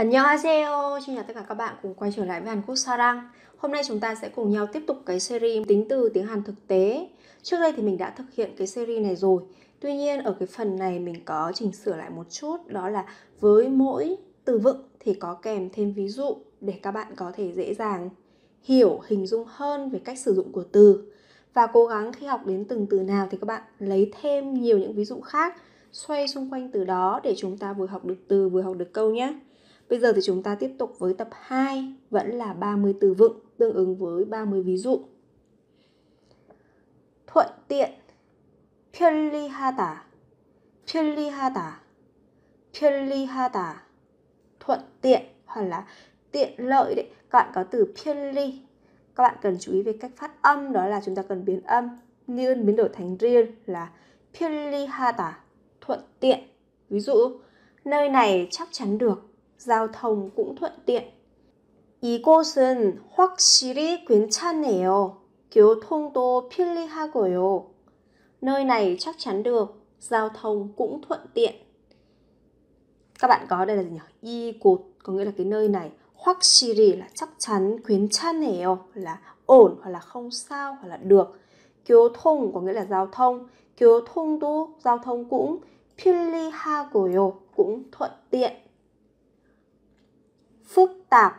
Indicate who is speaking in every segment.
Speaker 1: Annyeonghaseyo, xin chào tất cả các bạn cùng quay trở lại với Hàn Quốc Sarang Hôm nay chúng ta sẽ cùng nhau tiếp tục cái series tính từ tiếng Hàn thực tế Trước đây thì mình đã thực hiện cái series này rồi Tuy nhiên ở cái phần này mình có chỉnh sửa lại một chút Đó là với mỗi từ vựng thì có kèm thêm ví dụ Để các bạn có thể dễ dàng hiểu, hình dung hơn về cách sử dụng của từ Và cố gắng khi học đến từng từ nào thì các bạn lấy thêm nhiều những ví dụ khác Xoay xung quanh từ đó để chúng ta vừa học được từ vừa học được câu nhé Bây giờ thì chúng ta tiếp tục với tập 2 vẫn là 30 từ vựng tương ứng với 30 ví dụ. Thuận tiện 편리하다 편리하다 편리하다 thuận tiện hoặc là tiện lợi đấy. Các bạn có từ 편리 Các bạn cần chú ý về cách phát âm đó là chúng ta cần biến âm niên biến đổi thành riêng là 편리하다 thuận tiện. Ví dụ nơi này chắc chắn được giao thông cũng thuận tiện. 이곳은 확실히 괜찮네요. 교통도 편리하고요. Nơi này chắc chắn được, giao thông cũng thuận tiện. Các bạn có đây là gì nhỉ? 이곳 có nghĩa là cái nơi này. 확실히 là chắc chắn, 괜찮네요 là ổn hoặc là không sao hoặc là được. 교통 có nghĩa là giao thông. 교통도 giao thông cũng 편리하고요 cũng thuận tiện phức tạp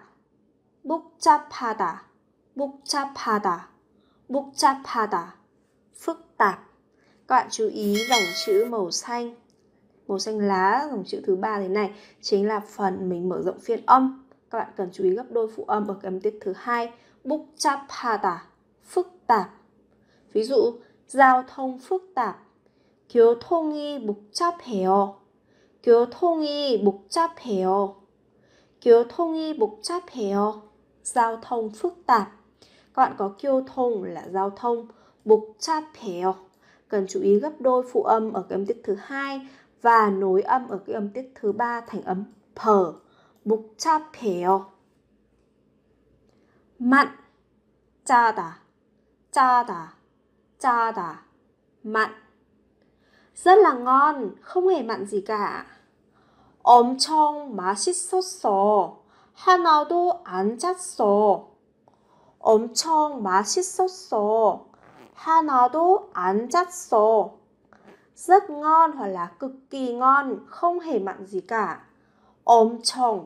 Speaker 1: 복잡하다 복잡하다 복잡하다 phức tạp các bạn chú ý dòng chữ màu xanh màu xanh lá dòng chữ thứ ba thế này chính là phần mình mở rộng phiên âm các bạn cần chú ý gấp đôi phụ âm ở cái âm tiết thứ hai 복잡하다 phức tạp ví dụ giao thông phức tạp thông thông y y 복잡해요 교통이 복잡해요 교통이 복잡해요. giao thông phức tạp. Các bạn có 교통 là giao thông, 복잡해요. Cần chú ý gấp đôi phụ âm ở cái âm tiết thứ hai và nối âm ở cái âm tiết thứ ba thành âm p. 복잡해요. mặn 짜다 짜다 짜다 mặn rất là ngon không hề mặn gì cả 엄청 맛있었어. 하나도 안 짰어. 엄청 맛있었어. 하나도 안 짰어. Rất ngon hoặc là cực kỳ ngon, không hề mặn gì cả. 엄청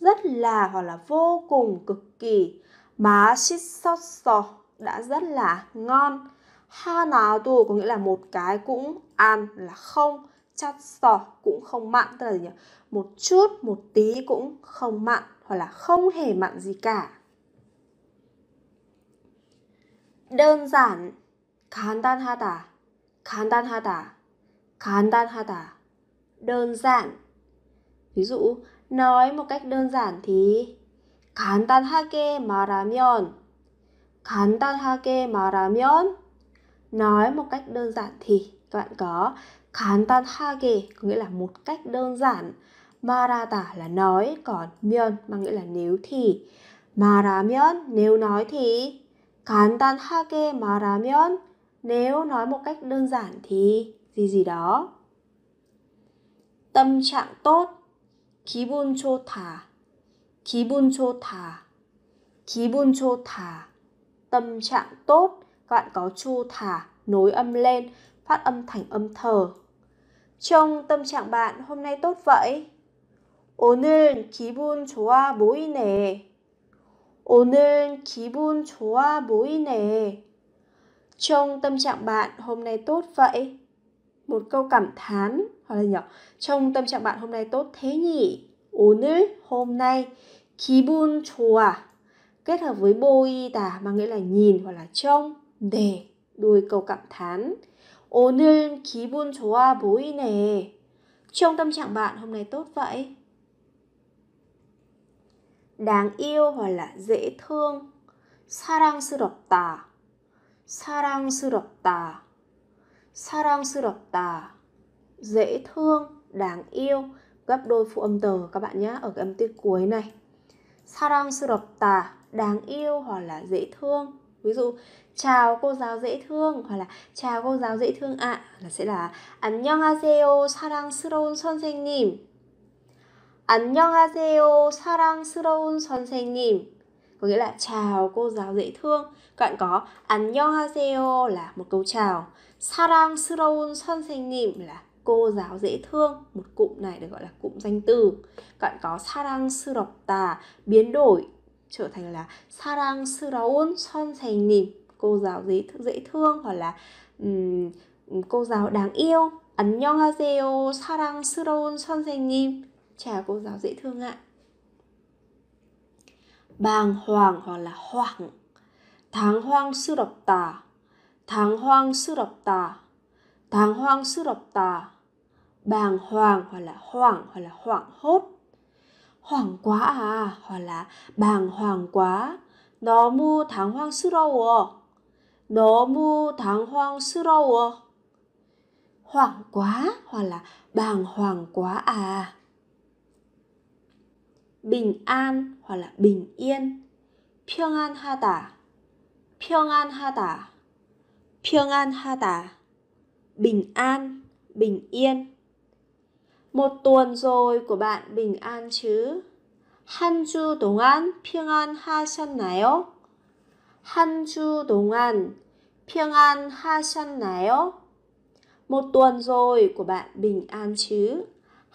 Speaker 1: rất là hoặc là vô cùng cực kỳ. 맛있었어 đã rất là ngon. 하나도 có nghĩa là một cái cũng ăn là không chát sỏ cũng không mặn tức là gì nhỉ một chút một tí cũng không mặn hoặc là không hề mặn gì cả đơn giản ha ha 간단하다 ha 간단하다 đơn giản ví dụ nói một cách đơn giản thì ha ha 간단하게 말하면 간단하게 말하면 nói một cách đơn giản thì các bạn có tan hage có nghĩa là một cách đơn giản Marata là nói còn miên mang nghĩa là nếu thì 말하면 nếu nói thì tan 간단하게 말하면 nếu nói một cách đơn giản thì gì gì đó tâm trạng tốt bun bun cho thả. cho thả. 기분 bun cho thả. tâm trạng tốt các bạn có chu thả nối âm lên phát âm thành âm thờ trong tâm trạng bạn hôm nay tốt vậy? 오늘 기분 좋아 보이네. 오늘 기분 좋아 보이네. Trong tâm trạng bạn hôm nay tốt vậy? Một câu cảm thán hoặc là nhỏ. Trong tâm trạng bạn hôm nay tốt thế nhỉ? 오늘 hôm nay 기분 좋아 kết hợp với 보이다 mà nghĩa là nhìn hoặc là trông để đuôi câu cảm thán 오늘 기분 좋아 보이네. trong tâm trạng bạn hôm nay tốt vậy. Đáng yêu hoặc là dễ thương. 사랑스럽다. 사랑스럽다. 사랑스럽다. Dễ thương, đáng yêu gấp đôi phụ âm tờ các bạn nhé ở cái âm tiết cuối này. 사랑스럽다, đáng yêu hoặc là dễ thương ví dụ chào cô giáo dễ thương hoặc là chào cô giáo dễ thương ạ à, là sẽ là 안녕하세요 사랑스러운 선생님 안녕하세요 사랑스러운 선생님 có nghĩa là chào cô giáo dễ thương cạnh có 안녕하세요 là một câu chào 사랑스러운 선생님 là cô giáo dễ thương một cụm này được gọi là cụm danh từ cạnh có 사랑스럽다 biến đổi trở thành là son 사랑스러운 선생님 cô giáo dễ, dễ thương hoặc là um, cô giáo đáng yêu ấn son 사랑스러운 선생님 chào cô giáo dễ thương ạ bàng hoàng hoặc là hoảng tháng hoang sư độc tà tháng hoang sư độc tà tháng hoang sư độc tà bàng hoàng hoặc là hoảng hoặc là hoảng hốt hoảng quá à hoặc là bàng hoàng quá 너무 당황스러워 너무 당황스러워 hoảng quá hoặc là bàng hoàng quá à bình an hoặc là bình yên 평안하다 평안하다 평안하다 bình an bình yên một tuần rồi của bạn bình an chứ? 한 주 동안 평안하셨나요? 한 주 동안 평안하셨나요? Một tuần rồi của bạn bình an chứ?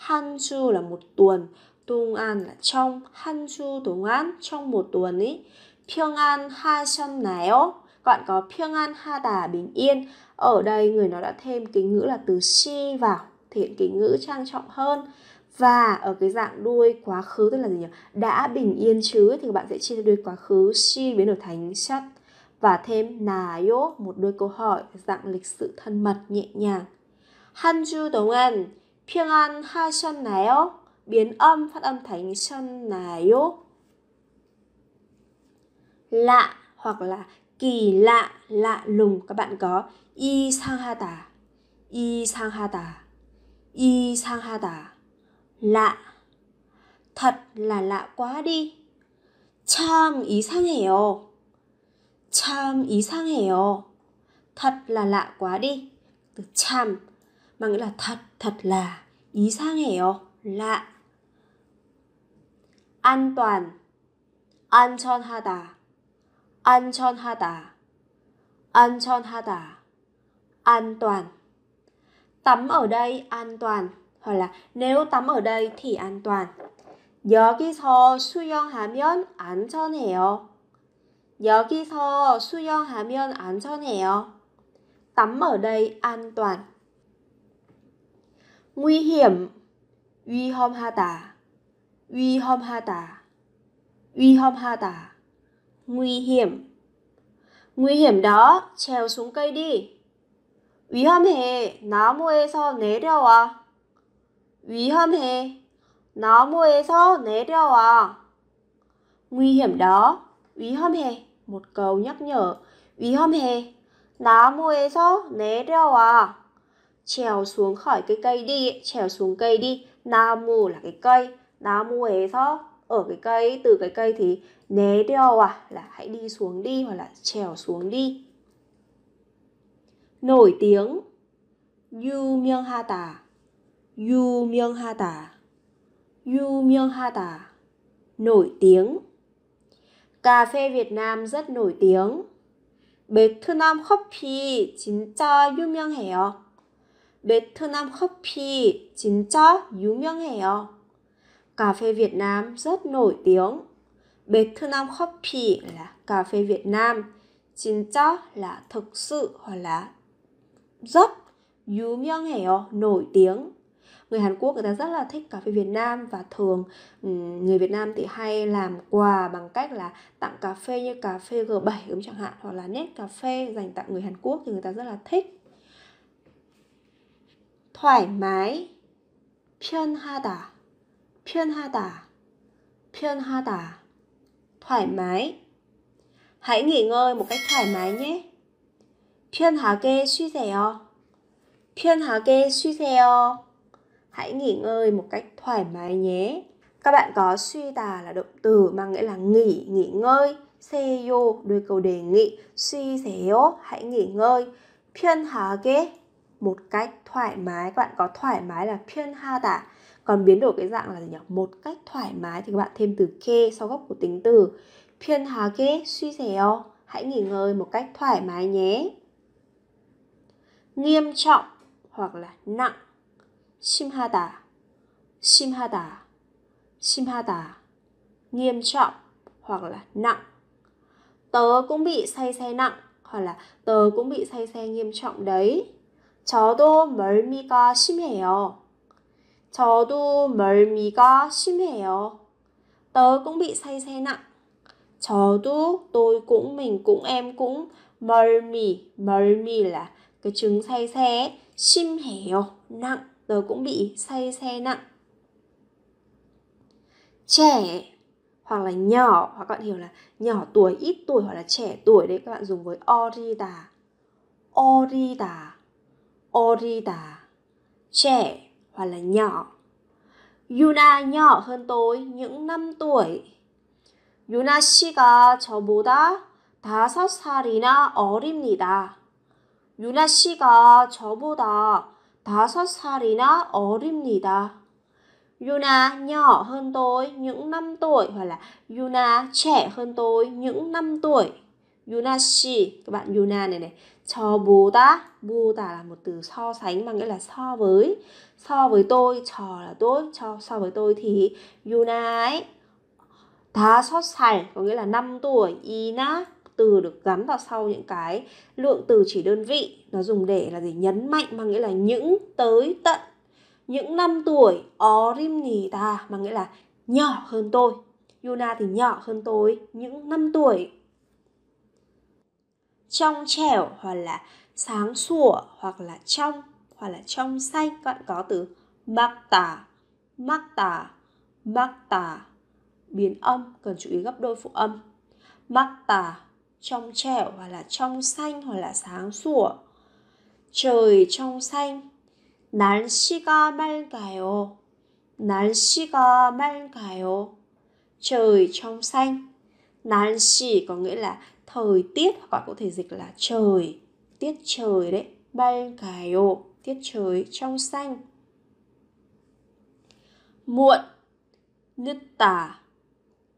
Speaker 1: 한주 là một tuần, 동안 là trong, 한 주 동안 trong một tuần ấy. 평안하셨나요? bạn có 평안하다 bình yên. Ở đây người nó đã thêm kính ngữ là từ si vào thể hiện cái ngữ trang trọng hơn và ở cái dạng đuôi quá khứ tức là gì nhỉ đã bình yên chứ thì các bạn sẽ chia đuôi quá khứ she biến đổi thành chất và thêm nà yo một đuôi câu hỏi dạng lịch sự thân mật nhẹ nhàng an an 한주 동안 평안하셨나요? biến âm phát âm thành sân 나요 lạ hoặc là kỳ lạ lạ lùng các bạn có y sang ha ta y sang ha ta 이상하다, lạ, thật là lạ quá đi, 참 이상해요, 참 이상해요, thật là lạ quá đi. từ 참 mà nghĩa là thật, thật là 이상해요, lạ. an toàn, 안전하다, 안전하다, 안전하다, an toàn. tắm ở đây an toàn hoặc là nếu tắm ở đây thì an toàn 여기서 수영하면 안전해요. 여기서 수영하면 안전해요. tắm ở đây an toàn. Nguy hiểm 위험하다 위험하다 위험하다 nguy hiểm. Nguy hiểm đó, trèo xuống cây đi. 위험해. 나무에서 내려와. 위험해. 나무에서 내려와. Nguy hiểm đó. 위험해. Một câu nhắc nhở. 위험해. 나무에서 내려와. Trèo xuống khỏi cái cây đi. Trèo xuống cây đi. 나무 là cái cây. 나무에서 ở cái cây từ cái cây thì 내려와 là hãy đi xuống đi hoặc là trèo xuống đi nổi tiếng Yu Myung Hata Yu Myung Hata Yu Myung Hata nổi tiếng Cà phê Việt Nam rất nổi tiếng 베트남 커피 진짜 유명해요. 베트남 커피 진짜 유명해요. Cà phê Việt Nam rất nổi tiếng. 베트남 커피 là cà phê Việt Nam. chính cho là thực sự hoặc là rất 유명해요, nổi tiếng. Người Hàn Quốc người ta rất là thích cà phê Việt Nam và thường người Việt Nam thì hay làm quà bằng cách là tặng cà phê như cà phê G7 cũng chẳng hạn hoặc là nét cà phê dành tặng người Hàn Quốc thì người ta rất là thích. Thoải mái 편하다 편하다 편하다 thoải mái Hãy nghỉ ngơi một cách thoải mái nhé. 편하게 쉬세요. 편하게 쉬세요. Hãy nghỉ ngơi một cách thoải mái nhé. Các bạn có suy đà là động từ mang nghĩa là nghỉ, nghỉ ngơi. Seyo đôi câu đề nghị. Suy seyo, hãy nghỉ ngơi. 편하게 một cách thoải mái. Các bạn có thoải mái là tả. Còn biến đổi cái dạng là gì nhỉ? Một cách thoải mái thì các bạn thêm từ kê sau gốc của tính từ. suy 쉬세요. Hãy nghỉ ngơi một cách thoải mái nhé nghiêm trọng hoặc là nặng simhata simhata simhata nghiêm trọng hoặc là nặng tớ cũng bị say xe nặng hoặc là tớ cũng bị say xe nghiêm trọng đấy 저도 멀미가 심해요. 저도 멀미가 심해요. Tớ cũng bị say xe nặng. 저도 tôi cũng mình cũng em cũng 멀미 멀미 là cái chứng say xe chim hẻo nặng rồi cũng bị say xe nặng trẻ hoặc là nhỏ hoặc các bạn hiểu là nhỏ tuổi ít tuổi hoặc là trẻ tuổi đấy các bạn dùng với orida orida orida trẻ hoặc là nhỏ Yuna nhỏ hơn tôi những năm tuổi Yuna 씨가 저보다 5살이나 어립니다. 유나 씨가 저보다 다섯 살이나 어립니다. Yuna nhỏ hơn tôi những năm tuổi hoặc là Yuna trẻ hơn tôi những năm tuổi. Yuna she, các bạn Yuna này này. Cho ta, Buddha, ta là một từ so sánh mà nghĩa là so với. So với tôi, trò là tôi, cho so với tôi thì Yuna ấy. Đã sót sài, có nghĩa là năm tuổi, na từ được gắn vào sau những cái lượng từ chỉ đơn vị nó dùng để là gì nhấn mạnh mà nghĩa là những tới tận những năm tuổi ta mà nghĩa là nhỏ hơn tôi Yuna thì nhỏ hơn tôi những năm tuổi trong trẻo hoặc là sáng sủa hoặc là trong hoặc là trong xanh các bạn có từ mắc tà mắc tà mắc tà biến âm cần chú ý gấp đôi phụ âm mắc tà trong trẻo hoặc là trong xanh hoặc là sáng sủa trời trong xanh 날씨가 맑아요 날씨가 맑아요 trời trong xanh 날씨 có nghĩa là thời tiết hoặc bạn có thể dịch là trời tiết trời đấy 맑아요 tiết trời trong xanh muộn 늦다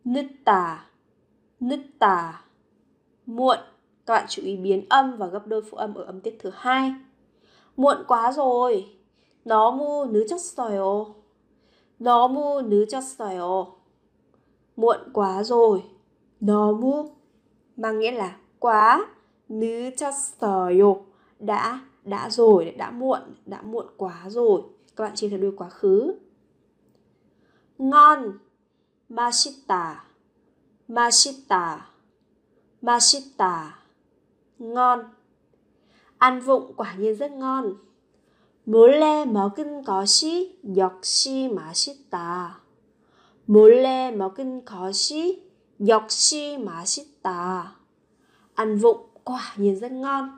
Speaker 1: 늦다 늦다 muộn các bạn chú ý biến âm và gấp đôi phụ âm ở âm tiết thứ hai muộn quá rồi nó mu nứ cho sỏi rồi nó mu nứ cho sỏi rồi muộn quá rồi nó mu mang nghĩa là quá nứ cho sỏi rồi đã đã rồi đã muộn đã muộn quá rồi các bạn chia thành đôi quá khứ ngon masita, mashita Mashita. Ngon. Ăn vụng quả nhiên rất ngon. 몰래 먹은 것이 역시 맛있다. 몰래 먹은 것이 역시 맛있다. Ăn vụng quả nhiên rất ngon.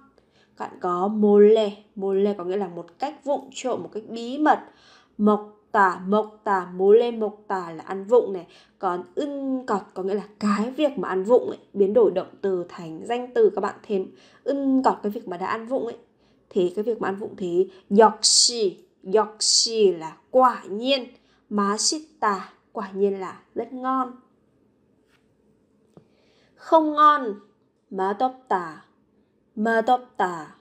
Speaker 1: Bạn có 몰래, 몰래 có nghĩa là một cách vụng trộm, một cách bí mật. Mộc tả mộc tà mố lê mộc tà là ăn vụng này còn ưng cọt có nghĩa là cái việc mà ăn vụng ấy biến đổi động từ thành danh từ các bạn thêm ưng cọt cái việc mà đã ăn vụng ấy thì cái việc mà ăn vụng thì 역시 역시 là quả nhiên má tả quả nhiên là rất ngon không ngon má tóc tà má tóc tà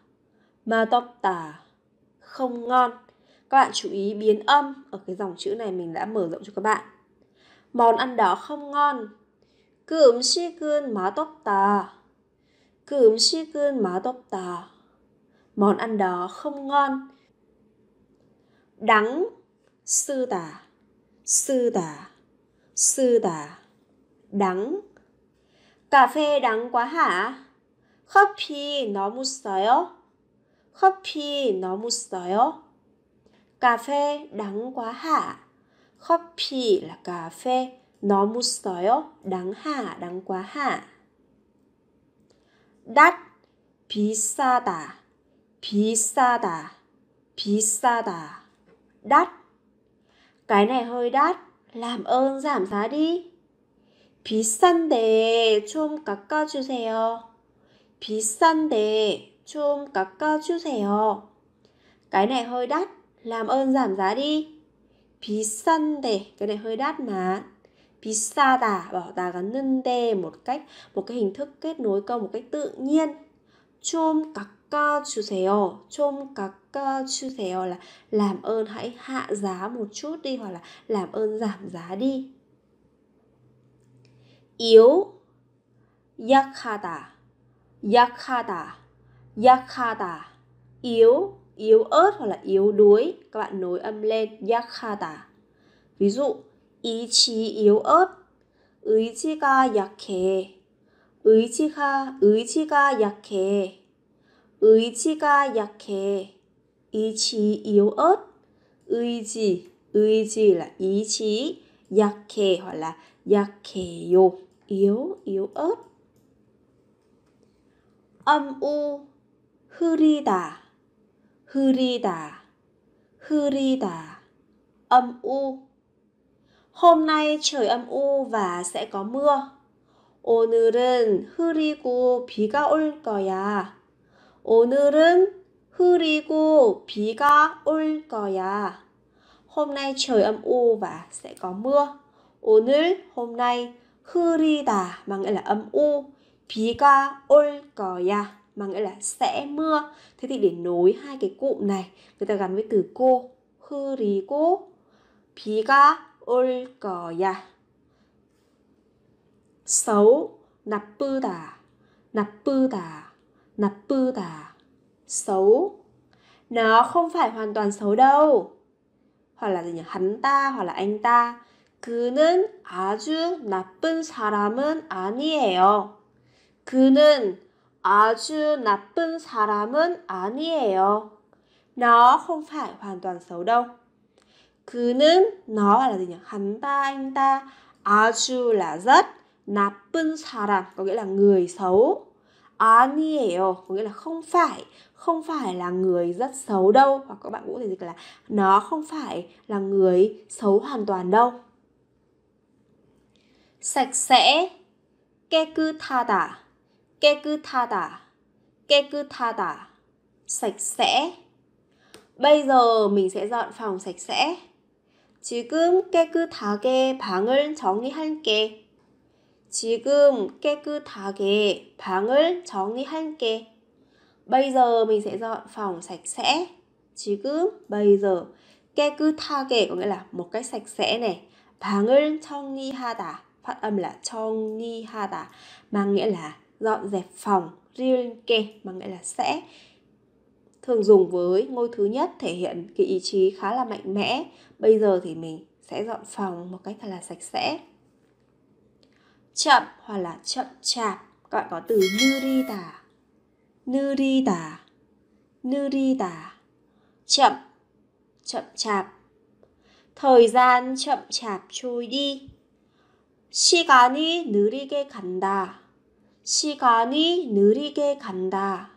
Speaker 1: má tóc tà không ngon các bạn chú ý biến âm ở cái dòng chữ này mình đã mở rộng cho các bạn. Món ăn đó không ngon. 그 음식은 맛없다. 그 음식은 맛없다. Món ăn đó không ngon. Đắng sư tả sư tả sư tả đắng cà phê đắng quá hả 커피 너무 써요 커피 너무 써요 cà phê đắng quá hả? 커피 là cà phê, 너무 써요, đắng hả, đắng quá hả? đắt, 비싸다, 비싸다, 비싸다, đắt. Cái này hơi đắt, làm ơn giảm giá đi. 비싼데 좀 깎아주세요. 비싼데 좀 깎아주세요. Cái này hơi đắt, làm ơn giảm giá đi 비싼데 cái này hơi đắt mà 비싸다 bảo ta gắn nâng đê một cách một cái hình thức kết nối câu một cách tự nhiên chôm các ca 주세요 chôm các ca 주세요 là làm ơn hãy hạ giá một chút đi hoặc là làm ơn giảm giá đi yếu yakata yakata yakata yếu yếu ớt hoặc là yếu đuối các bạn nối âm lên yakata ví dụ ý chí yếu ớt ý chí 의지가 약해 ý chí 약해 의지가 약해 의지 yếu ớt ý chí ý chí là ý chí 약해 hoặc là 약해요 yếu yếu ớt âm u 흐리다 흐리다, 흐리다, âm u. Hôm nay trời âm u và sẽ có mưa. 오늘은 흐리고 비가 올 거야. 오늘은 흐리고 비가 올 거야. Hôm nay trời âm u và sẽ có mưa. 오늘 hôm nay 흐리다 mang nghĩa là âm u. 비가 올 거야 mà nghĩa là sẽ mưa thế thì để nối hai cái cụm này người ta gắn với từ cô 그리고 비가 올 거야 xấu 나쁘다 나쁘다 나쁘다 xấu nó không phải hoàn toàn xấu đâu hoặc là gì nhỉ hắn ta hoặc là anh ta 그는 아주 나쁜 사람은 아니에요. 그는 아주 나쁜 사람은 아니에요. Nó không phải hoàn toàn xấu đâu. 그는 nó là gì nhỉ? Hắn ta, anh ta. 아주 là rất. 나쁜 사람 có nghĩa là người xấu. 아니에요 có nghĩa là không phải không phải là người rất xấu đâu hoặc các bạn cũng có thể dịch là nó không phải là người xấu hoàn toàn đâu sạch sẽ 깨끗하다 깨끗하다 깨끗하다 sạch sẽ Bây giờ mình sẽ dọn phòng sạch sẽ 지금 깨끗하게 방을 정리할게 지금 깨끗하게 방을 정리할게 Bây giờ mình sẽ dọn phòng sạch sẽ 지금 bây giờ 깨끗하게 có nghĩa là một cách sạch sẽ này 방을 정리하다 phát âm là 정리하다 mang nghĩa là dọn dẹp phòng ririnke mà nghĩa là sẽ thường dùng với ngôi thứ nhất thể hiện cái ý chí khá là mạnh mẽ bây giờ thì mình sẽ dọn phòng một cách thật là sạch sẽ chậm hoặc là chậm chạp các bạn có từ nurita nurita nurita chậm chậm chạp thời gian chậm chạp trôi đi 시간이 느리게 간다 시간이 느리게 간다.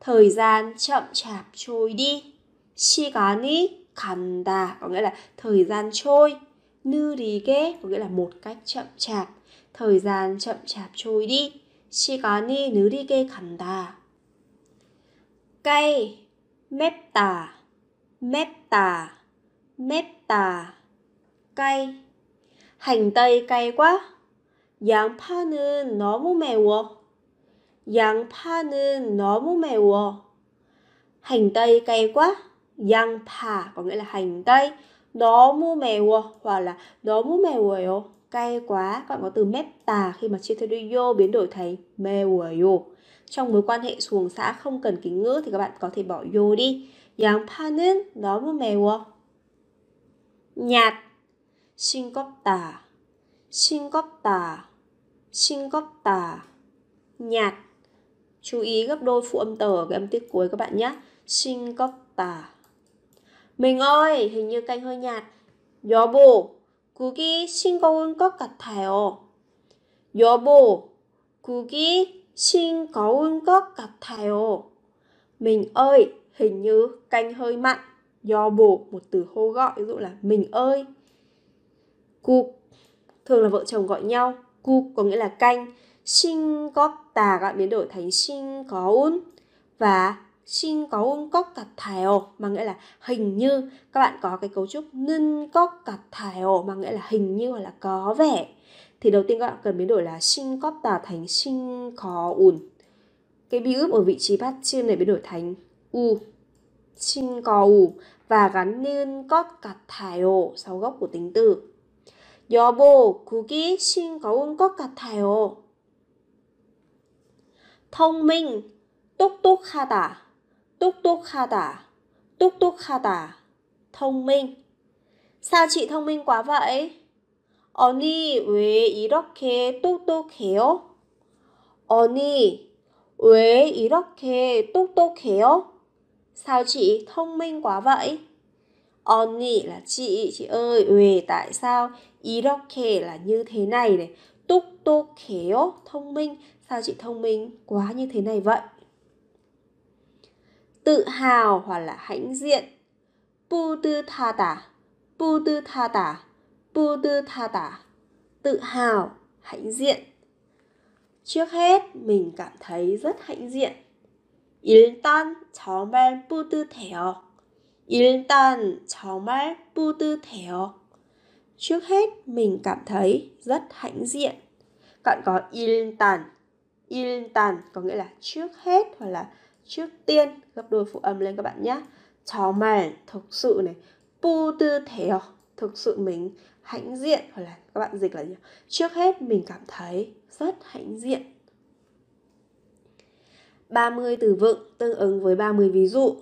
Speaker 1: Thời gian chậm chạp trôi đi. 시간이 간다. Có nghĩa là thời gian trôi. 느리게 có nghĩa là một cách chậm chạp. Thời gian chậm chạp trôi đi. 시간이 느리게 간다. cay 맵다 맵다 맵다 cay hành tây cay quá 양파는 너무 매워. 양파는 너무 매워. Hành tây cay quá. 양파 có nghĩa là hành tây. 너무 매워 hoặc là 너무 매워요. Cay quá. Các bạn có từ metta khi mà chia theo đuôi yo biến đổi thành 매워요. Trong mối quan hệ xuồng xã không cần kính ngữ thì các bạn có thể bỏ yo đi. 양파는 너무 매워. Nhạt. 싱겁다. 싱겁다, 싱겁다, nhạt. Chú ý gấp đôi phụ âm tờ ở cái âm tiết cuối các bạn nhé. 싱겁다. Mình ơi, hình như canh hơi nhạt. 여보, 국이 싱거운 것 같아요. 여보, 국이 싱거운 것 같아요. Mình ơi, hình như canh hơi mặn. 여보, một từ hô gọi, ví dụ là mình ơi. Cục thường là vợ chồng gọi nhau. Gu có nghĩa là canh, shin có tà gọi biến đổi thành shin có un và shin có un có cặt thải ồ mà nghĩa là hình như các bạn có cái cấu trúc ngân có cặt thải ồ mà nghĩa là hình như hoặc là có vẻ thì đầu tiên các bạn cần biến đổi là shin có tà thành shin có un cái bi ướp ở vị trí bát chiêm này biến đổi thành u shin có u và gắn nên có cặt thải ồ sáu góc của tính từ 여보, 그게 싱거운 것 같아요. 통민, 똑똑하다, 똑똑하다, 똑똑하다, 통민. 사치 통민 quá 언니, 왜 이렇게 똑똑해요? 언니, 왜 이렇게 똑똑해요? 사치 통민 quá 언니 là chị chị ơi về tại sao 이렇게 là như thế này này túc túc khéo thông minh sao chị thông minh quá như thế này vậy tự hào hoặc là hãnh diện 뿌듯하다 뿌듯하다 뿌듯하다 tự hào hãnh diện trước hết mình cảm thấy rất hãnh diện 일단 정말 뿌듯해요 일단 정말 뿌듯해요. Trước hết mình cảm thấy rất hãnh diện. cạn có 일단. 일단 có nghĩa là trước hết hoặc là trước tiên gấp đôi phụ âm lên các bạn nhé. 정말 thực sự này. 뿌듯해요. Thực sự mình hãnh diện hoặc là các bạn dịch là gì? Trước hết mình cảm thấy rất hãnh diện. 30 từ vựng tương ứng với 30 ví dụ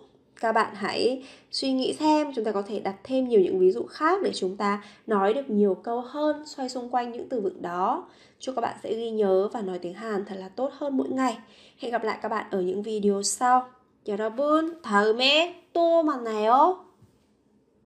Speaker 1: các bạn hãy suy nghĩ xem chúng ta có thể đặt thêm nhiều những ví dụ khác để chúng ta nói được nhiều câu hơn xoay xung quanh những từ vựng đó chúc các bạn sẽ ghi nhớ và nói tiếng hàn thật là tốt hơn mỗi ngày hẹn gặp lại các bạn ở những video sau 여러분 다음에 또 만나요.